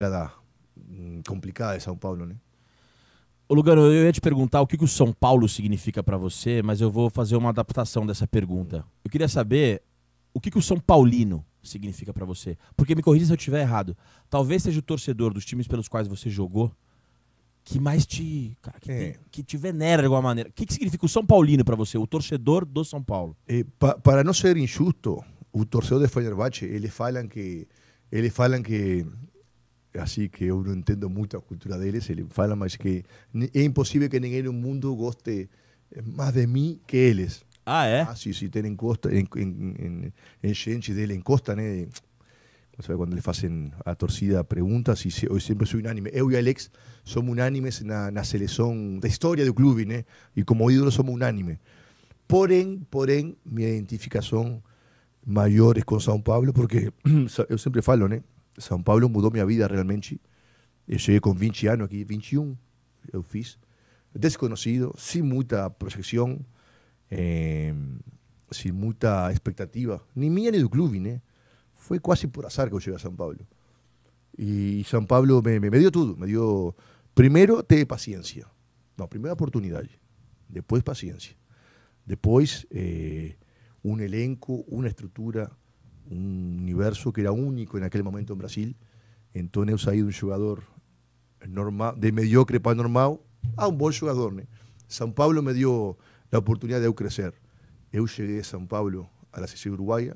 da tá, hum, complicada de São Paulo, né? Ô Lugano, eu ia te perguntar o que, que o São Paulo significa para você, mas eu vou fazer uma adaptação dessa pergunta. Eu queria saber o que, que o São Paulino significa para você. Porque me corrija se eu estiver errado. Talvez seja o torcedor dos times pelos quais você jogou que mais te. Cara, que, é. te que, te, venera de alguma maneira. O que, que significa o São Paulino para você, o torcedor do São Paulo? pa, para não ser injusto, o torcedor de Fenerbahçe, eles falam que. Eles falam que Así que yo no entiendo mucho la cultura Se le fala, más que es imposible que en el mundo goste eh, más de mí que ellos. Ah, ¿eh? Ah, sí, sí, tienen costa, en, en, en, gente ¿no? ¿eh? né? Sabe, cuando le hacen a torcida preguntas, y siempre soy unánime. unánime. Eu y Alex somos unánimes en la selección de historia del club, ¿eh? Y como ídolo somos unánimes. Porém, porém, mi identificación mayor es con São Pablo, porque yo siempre falo, ¿eh? San Pablo mudó mi vida realmente. yo eh, con com 20 años aquí, 21 eu Desconocido, sin mucha proyección eh, sin mucha expectativa, ni mía ni del club ¿eh? Fue casi por azar que yo llegué a San Pablo y San Pablo me, me, dio todo. Me dio, primero, te paciencia. No, primera oportunidad. Después, paciencia. Después, eh, un elenco, una estructura, un universo que era único en aquel momento en Brasil. Então eu saí de um jogador normal, de mediocre para normal a ah, um bom jogador. Né? São Paulo me deu a oportunidade de eu crescer. Eu cheguei de São Paulo, à seleção uruguaia,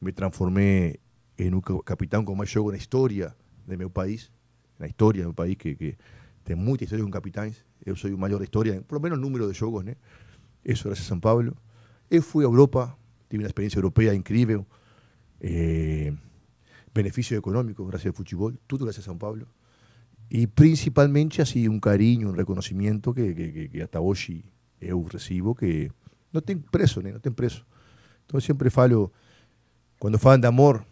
me transformei em um capitão com mais jogo na história de meu país, na história do meu país, que, que tem muita história com capitães. Eu sou o maior da história, pelo menos número de jogos, né? Isso agradece a São Paulo. Eu fui à Europa, tive uma experiência europeia incrível eh, beneficios económicos gracias al fútbol, todo gracias a San Pablo. Y principalmente así un cariño, un reconocimiento que, que, que hasta hoy eu recibo, que no tem preso, né? no tem preso. Então sempre falo, quando falam de amor,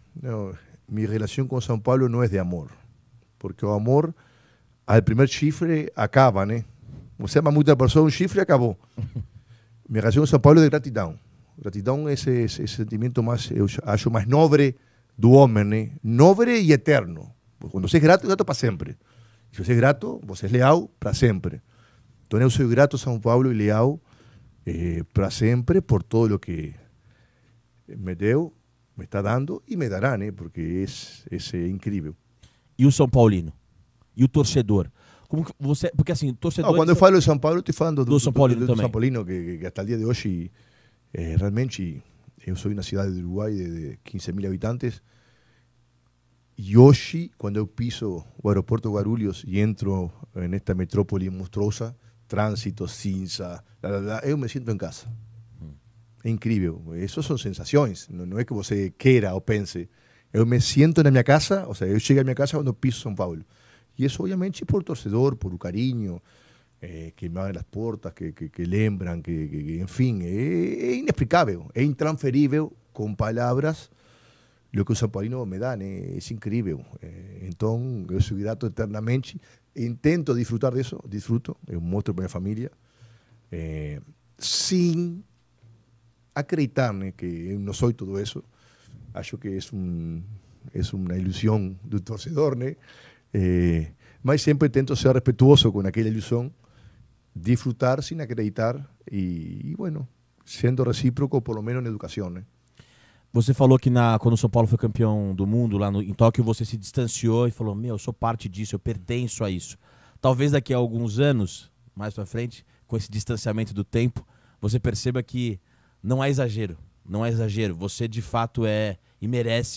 minha relação com São Paulo não é de amor, porque o amor, al primeiro chifre, acaba, né? Eh. Você ama muita pessoa, um chifre acabou. minha relação com São Paulo é de gratidão. Gratidão é esse, esse, esse, sentimento mais, eu eh, acho, mais nobre do homem, né? ¿eh? Nobre e eterno. Porque quando você é grato, é grato para sempre. Se você é grato, você é leal para sempre. Então eu sou grato a São Paulo e leal eh, para sempre por tudo o que me deu, me está dando e me dará, né? ¿eh? Porque esse, é incrível. E o São Paulino? E o torcedor? Como você, porque assim, torcedor. Não, quando eu falo de São Paulo, eu estou falando do, do, São Paulino do, do, do São Paulino, que, que, até o dia de hoje Eh, realmente yo eh, soy una ciudad de Uruguay de, de 15.000 habitantes. Yoshi, cuando piso el aeropuerto Guarulhos y entro en esta metrópoli monstruosa, tránsito, cinza, la, yo me siento en casa. Mm. Es increíble, esas son sensaciones, no es que vos quiera o pense. Yo me siento en mi casa, o sea, yo llego a mi casa cuando piso São Paulo. Y eso obviamente, por torcedor, por cariño, eh, que me abren las puertas, que, que, lembran, que, que en fin, eh, es inexplicable, es intransferible con palabras lo que os Paulino me dan, eh, es increíble. entonces, yo soy eternamente, intento disfrutar de eso, disfruto, es un monstruo para mi familia, sin acreditarme que no soy todo eso, acho que es un, es una ilusión de un torcedor, ¿no? siempre intento ser respetuoso con aquella ilusión disfrutar sin acreditar e, e bueno, sendo recíproco, por lo menos na educação, ¿eh? Você falou que na, quando o São Paulo foi campeão do mundo, lá no, em Tóquio, você se distanciou e falou: Meu, eu sou parte disso, eu pertenço a isso. Talvez daqui a alguns anos, mais pra frente, com esse distanciamento do tempo, você perceba que não é exagero. Não é exagero. Você de fato é e merece